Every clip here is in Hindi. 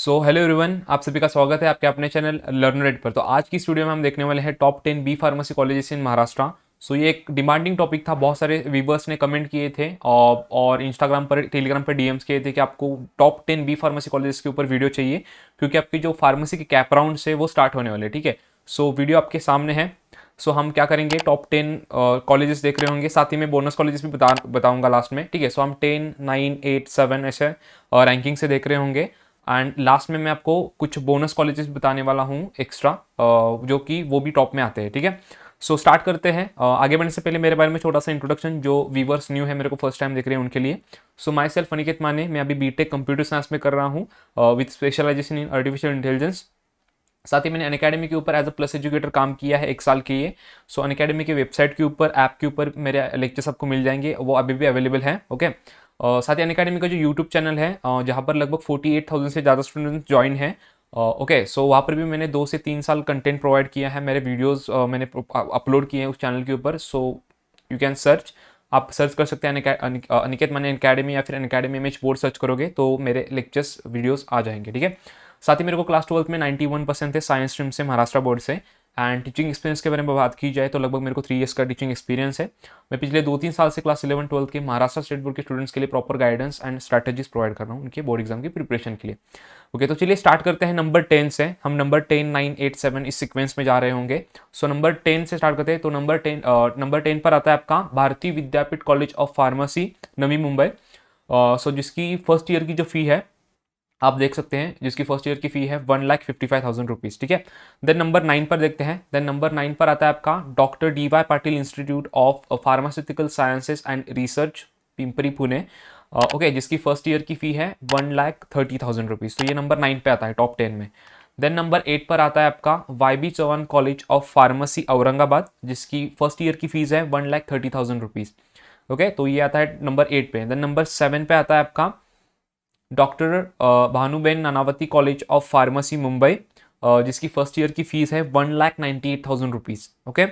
सो हेलो एवरीवन आप सभी का स्वागत है आपके अपने चैनल लर्न रेड पर तो आज की स्टूडियो में हम देखने वाले हैं top ten B pharmacy colleges in Maharashtra so ये एक डिमांडिंग टॉपिक था बहुत सारे व्यूवर्स ने कमेंट किए थे और, और इंस्टाग्राम पर टेलीग्राम पर डीएम्स किए थे कि आपको top ten B pharmacy colleges के ऊपर वीडियो चाहिए क्योंकि आपकी जो फार्मेसी के कैप राउंड है वो स्टार्ट होने वाले ठीक है सो वीडियो आपके सामने है सो so, हम क्या करेंगे टॉप टेन कॉलेजेस देख रहे होंगे साथ ही मैं बोनस कॉलेजेस भी बताऊंगा लास्ट में ठीक है सो हम टेन नाइन एट सेवन ऐसे रैंकिंग से देख रहे होंगे एंड लास्ट में मैं आपको कुछ बोनस कॉलेजेस बताने वाला हूँ एक्स्ट्रा जो कि वो भी टॉप में आते हैं ठीक है सो so, स्टार्ट करते हैं आगे बढ़ने से पहले मेरे बारे में छोटा सा इंट्रोडक्शन जो व्यूवर्स न्यू है मेरे को फर्स्ट टाइम देख रहे हैं उनके लिए सो माई सेल्फ अनिकेत माने मैं अभी बीटेक कंप्यूटर साइंस में कर रहा हूँ with specialization in artificial intelligence साथ ही मैंने अन अकेडमी के ऊपर एज अ प्लस एजुकेटर काम किया है एक साल के लिए सो अन के वेबसाइट के ऊपर ऐप के ऊपर मेरे लेक्चर्स आपको मिल जाएंगे वो अभी भी अवेलेबल है ओके okay? साथ ही अकेडमी का जो यूट्यूब चैनल है जहाँ पर लगभग 48,000 से ज़्यादा स्टूडेंट्स ज्वाइन हैं ओके सो वहाँ पर भी मैंने दो से तीन साल कंटेंट प्रोवाइड किया है मेरे वीडियोज़ uh, मैंने अपलोड किए हैं उस चैनल के ऊपर सो यू कैन सर्च आप सर्च कर सकते हैं अनिकेत माने अकेडमी या फिर Unacademy academy M board search करोगे तो मेरे लेक्चर्स वीडियोज़ आ जाएंगे ठीक है साथ ही मेरे को क्लास ट्वेल्थ में 91 परसेंट थे साइंस स्ट्रीम से महाराष्ट्र बोर्ड से एंड टीचिंग एक्सपीरियंस के बारे में बात की जाए तो लगभग मेरे को थ्री ईयर्स का टीचिंग एक्सपीरियंस है मैं पिछले दो तीन साल से क्लास इलेवन ट्वेल्थ के महाराष्ट्र स्टेट बोर्ड के स्टूडेंट्स के लिए proper guidance and strategies provide कर रहा हूँ उनके बोर्ड एग्जाम की प्रिपरेशन के लिए ओके okay, तो चलिए स्टार्ट करते हैं नंबर टेन से हम number ten nine eight seven इस सिक्वेंस में जा रहे होंगे सो नंबर टेन से स्टार्ट करते हैं तो नंबर टेन नंबर टेन पर आता है आपका Bharati Vidyapeeth college of pharmacy Navi Mumbai so जिसकी फर्स्ट ईयर की जो फी है आप देख सकते हैं जिसकी फर्स्ट ईयर की फी है one lakh fifty five thousand rupees ठीक है देन नंबर नाइन पर देखते हैं देन नंबर नाइन पर आता है आपका doctor D Y Patil institute of pharmaceutical sciences and research Pimpri Pune okay जिसकी फर्स्ट ईयर की फी है one lakh thirty thousand rupees तो ये नंबर नाइन पे आता है टॉप टेन में देन नंबर एट पर आता है आपका Y B Chavan college of pharmacy Aurangabad जिसकी फर्स्ट ईयर की फीस है one lakh thirty thousand rupees okay तो ये आता है नंबर एट पे देन नंबर सेवन पे आता है आपका doctor Bhanuben Nanavati college of pharmacy Mumbai जिसकी फर्स्ट ईयर की फीस है one lakh ninety eight thousand rupees okay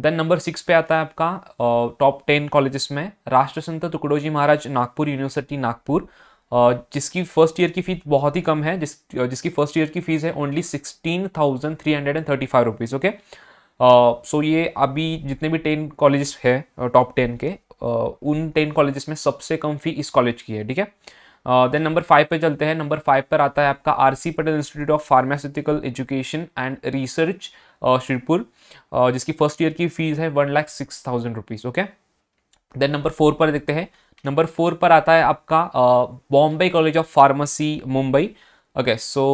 then number six पे आता है आपका टॉप टेन कॉलेजेस में राष्ट्रसंत टुकडोजी महाराज नागपुर यूनिवर्सिटी नागपुर जिसकी फर्स्ट ईयर की फीस बहुत ही कम है जिस जिसकी फर्स्ट ईयर की फीस है only sixteen thousand three hundred and thirty five rupees okay so ये अभी जितने भी टेन कॉलेजेस है टॉप टेन के उन टेन कॉलेजेस में सबसे कम फी इस कॉलेज की है ठीक है देन नंबर फाइव पर चलते हैं नंबर फाइव पर आता है आपका R C Patel institute of pharmaceutical education and research Shirpur जिसकी फर्स्ट ईयर की फीस है one lakh six thousand rupees okay then number four पर देखते हैं नंबर फोर पर आता है आपका Bombay college of pharmacy Mumbai okay so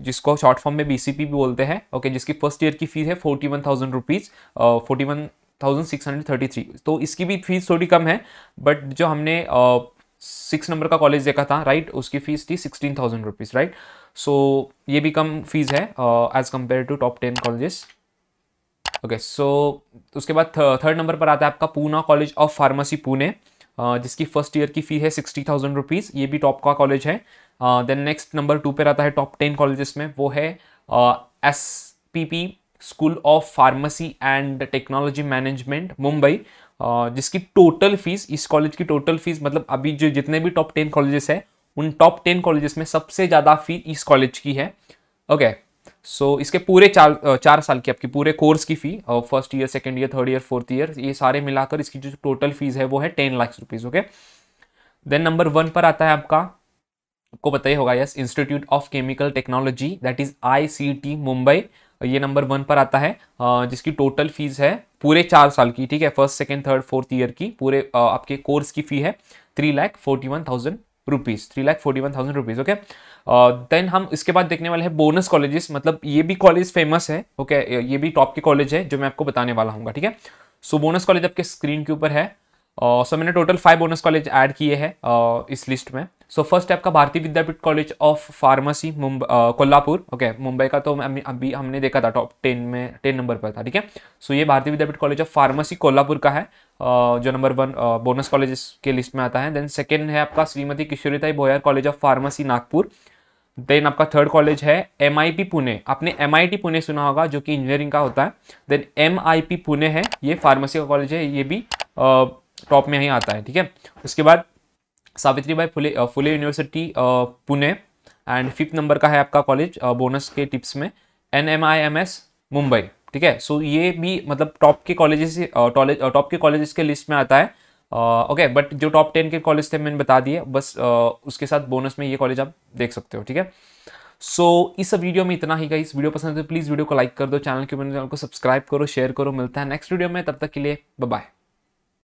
जिसको शॉर्ट फॉर्म में बी भी बोलते हैं ओके okay, जिसकी फर्स्ट ईयर की फीस है forty one thousand rupees forty one thousand six hundred thirty three तो इसकी भी फीस थोड़ी कम है बट जो हमने uh, सिक्स नंबर का कॉलेज देखा था राइट उसकी फीस थी sixteen thousand rupees right so ये भी कम फीस है as compare to top ten colleges okay so उसके बाद थर्ड नंबर पर आता है आपका Poona college of pharmacy Pune जिसकी फर्स्ट ईयर की फ़ी है सिक्सटी थाउजेंड रुपीज़ ये भी टॉप का कॉलेज है देन नेक्स्ट नंबर टू पर आता है टॉप टेन कॉलेजेस में वो है S P P school of pharmacy and technology management Mumbai जिसकी टोटल फीस इस कॉलेज की टोटल फीस मतलब अभी जो जितने भी टॉप टेन कॉलेजेस हैं उन टॉप टेन कॉलेजेस में सबसे ज़्यादा फी इस कॉलेज की है ओके okay. सो so, इसके पूरे चार चार साल की आपकी पूरे कोर्स की fee first year second year third year fourth year ये सारे मिलाकर इसकी जो टोटल फीस है वो है ten lakh rupees okay then number one पर आता है आपका आपको पता ही होगा yes institute of chemical technology that is I Mumbai ये नंबर वन पर आता है जिसकी टोटल फीस है पूरे चार साल की ठीक है first second third fourth year की पूरे आपके कोर्स की फ़ी है three lakh forty one thousand rupees three lakh forty one thousand rupees okay then हम इसके बाद देखने वाले हैं बोनस कॉलेजेस मतलब ये भी कॉलेज फेमस है ओके okay? ये भी टॉप के कॉलेज है जो मैं आपको बताने वाला हूँ ठीक है सो बोनस कॉलेज आपके स्क्रीन के ऊपर है सो uh, मैंने total five bonus college add किए हैं uh, इस लिस्ट में सो फर्स्ट है आपका Bharati Vidyapeeth college of pharmacy Mumbai Kolhapur okay Mumbai का तो अभी हमने देखा था टॉप टेन में टेन नंबर पर था ठीक है सो ये Bharati Vidyapeeth college of pharmacy Kolhapur का है uh, जो नंबर वन बोनस कॉलेज के लिस्ट में आता है देन सेकेंड है आपका Shrimati Kishoritai Bhoyar college of pharmacy Nagpur then आपका थर्ड कॉलेज है एम पुणे आपने एम पुणे सुना होगा जो कि इंजीनियरिंग का होता है देन एम पुणे है ये फार्मेसी का कॉलेज है ये भी टॉप में ही आता है ठीक है उसके बाद Savitribai Phule Phule university Pune and fifth number का है आपका कॉलेज बोनस के टिप्स में N M I M S Mumbai ठीक है सो ये भी मतलब टॉप के कॉलेजेस टॉप के कॉलेजेस के लिस्ट में आता है ओके बट जो टॉप टेन के कॉलेज थे मैंने बता दिए बस उसके साथ बोनस में ये कॉलेज आप देख सकते हो ठीक है सो so, इस वीडियो में इतना ही का इस वीडियो पसंद है तो प्लीज़ वीडियो को लाइक कर दो चैनल के चैनल को सब्सक्राइब करो शेयर करो मिलता है नेक्स्ट वीडियो में तब तक के लिए बाय